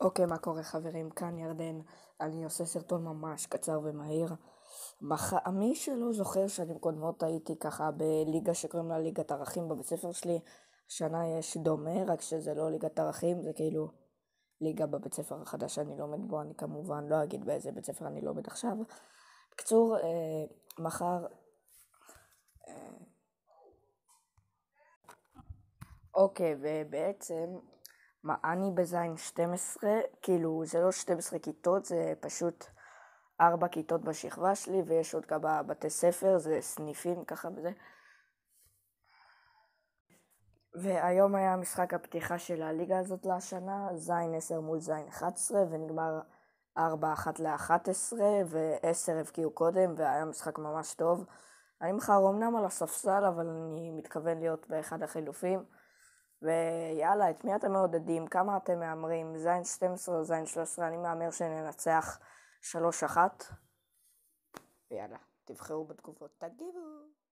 אוקיי, מה קורה חברים? כאן ירדן. אני עושה סרטון ממש קצר ומהיר. בח... מי שלא זוכר שנים קודמות הייתי ככה בליגה שקוראים לה ליגת ערכים בבית ספר שלי. השנה יש דומה, רק שזה לא ליגת ערכים, זה כאילו ליגה בבית ספר החדש שאני לומד בו. אני כמובן לא אגיד באיזה בית ספר אני לומד עכשיו. בקיצור, אה, מחר... אה... אוקיי, ובעצם... מה, אני בזין 12, כאילו זה לא 12 כיתות, זה פשוט ארבע כיתות בשכבה שלי, ויש עוד כמה בתי ספר, זה סניפים ככה וזה. והיום היה משחק הפתיחה של הליגה הזאת להשנה, זין 10 מול זין 11, ונגמר 4-1 ל-11, ו-10 הבקיעו קודם, והיה משחק ממש טוב. אני מחר אמנם על הספסל, אבל אני מתכוון להיות באחד החילופים. ויאללה, את מי אתם מעודדים? כמה אתם מהמרים? זין 12 או זין 13? אני מהמר שננצח 3-1. ויאללה, תבחרו בתגובות, תגיבו.